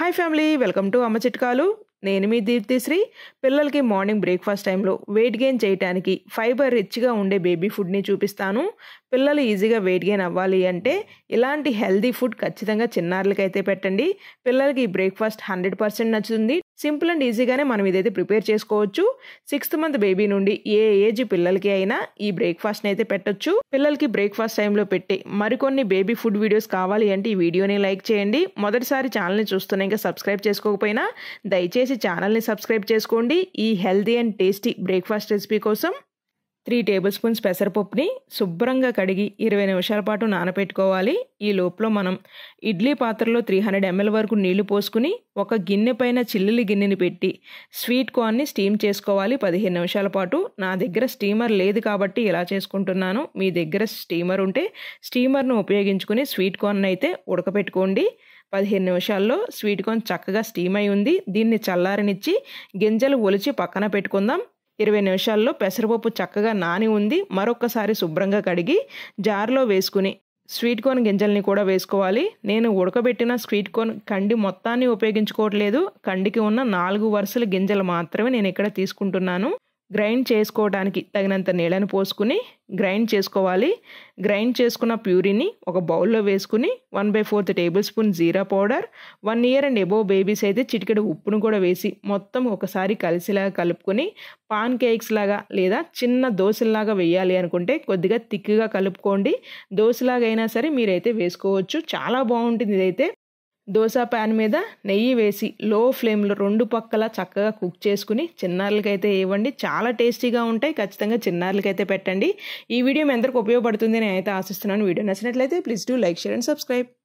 hi family welcome to అమ్మ చిట్కాలు నేను మీ దీప్తిశ్రీ పిల్లలకి మార్నింగ్ బ్రేక్ఫాస్ట్ టైంలో వెయిట్ గెయిన్ చేయడానికి ఫైబర్ రిచ్గా ఉండే బేబీ ఫుడ్ని చూపిస్తాను పిల్లలు ఈజీగా వెయిట్ గెయిన్ అవ్వాలి అంటే ఇలాంటి హెల్దీ ఫుడ్ ఖచ్చితంగా చిన్నారులకైతే పెట్టండి పిల్లలకి బ్రేక్ఫాస్ట్ హండ్రెడ్ పర్సెంట్ నచ్చుతుంది సింపుల్ అండ్ ఈజీగానే మనం ఇదైతే ప్రిపేర్ చేసుకోవచ్చు సిక్స్త్ మంత్ బేబీ నుండి ఏ ఏజ్ పిల్లలకి అయినా ఈ బ్రేక్ఫాస్ట్ని అయితే పెట్టొచ్చు పిల్లలకి బ్రేక్ఫాస్ట్ టైంలో పెట్టి మరికొన్ని బేబీ ఫుడ్ వీడియోస్ కావాలి అంటే ఈ వీడియోని లైక్ చేయండి మొదటిసారి ఛానల్ని చూస్తున్నా ఇంకా సబ్స్క్రైబ్ చేసుకోకపోయినా దయచేసి ఛానల్ని సబ్స్క్రైబ్ చేసుకోండి ఈ healthy and tasty breakfast recipe కోసం త్రీ టేబుల్ స్పూన్స్ పెసరపప్పుని శుభ్రంగా కడిగి ఇరవై నిమిషాల పాటు నానపెట్టుకోవాలి ఈ లోపల మనం ఇడ్లీ పాత్రలో త్రీ హండ్రెడ్ ఎంఎల్ వరకు నీళ్లు పోసుకుని ఒక గిన్నె పైన చిల్లులి గిన్నెని పెట్టి స్వీట్ కార్న్ని స్టీమ్ చేసుకోవాలి పదిహేను నిమిషాల పాటు నా దగ్గర స్టీమర్ లేదు కాబట్టి ఇలా చేసుకుంటున్నాను మీ దగ్గర స్టీమర్ ఉంటే స్టీమర్ను ఉపయోగించుకుని స్వీట్ కార్న్ అయితే ఉడకపెట్టుకోండి పదిహేను నిమిషాల్లో స్వీట్ కార్న్ చక్కగా స్టీమ్ అయి ఉంది దీన్ని చల్లారనిచ్చి గింజలు ఒలిచి పక్కన పెట్టుకుందాం ఇరవై నిమిషాల్లో పెసరపప్పు చక్కగా నాని ఉంది మరొకసారి శుభ్రంగా కడిగి జార్లో వేసుకుని స్వీట్ కార్న్ గింజల్ని కూడా వేసుకోవాలి నేను ఉడకబెట్టిన స్వీట్ కార్న్ కండి మొత్తాన్ని ఉపయోగించుకోవట్లేదు కండికి ఉన్న నాలుగు వరుసల గింజలు మాత్రమే నేను ఇక్కడ తీసుకుంటున్నాను గ్రైండ్ చేసుకోవడానికి తగినంత నీళ్ళను పోసుకుని గ్రైండ్ చేసుకోవాలి గ్రైండ్ చేసుకున్న ప్యూరీని ఒక బౌల్లో వేసుకుని one by fourth tablespoon jeera powder one year and above babies అయితే చిటికెడు ఉప్పును కూడా వేసి మొత్తం ఒకసారి కలిసిలాగా కలుపుకొని పాన్ కేక్స్ లాగా లేదా చిన్న దోశలాగా వేయాలి అనుకుంటే కొద్దిగా తిక్గా కలుపుకోండి దోశలాగా అయినా సరే మీరైతే వేసుకోవచ్చు చాలా బాగుంటుంది ఇదైతే దోశ ప్యాన్ మీద నెయ్యి వేసి లో ఫ్లేమ్లో రెండు పక్కల చక్కగా కుక్ చేసుకుని చిన్నారులకైతే ఇవ్వండి చాలా టేస్టీగా ఉంటాయి ఖచ్చితంగా చిన్నారులకైతే పెట్టండి ఈ వీడియో మీ అందరికి ఉపయోగపడుతుంది నేను అయితే ఆశిస్తున్నాను వీడియో నచ్చినట్లయితే please do like share and subscribe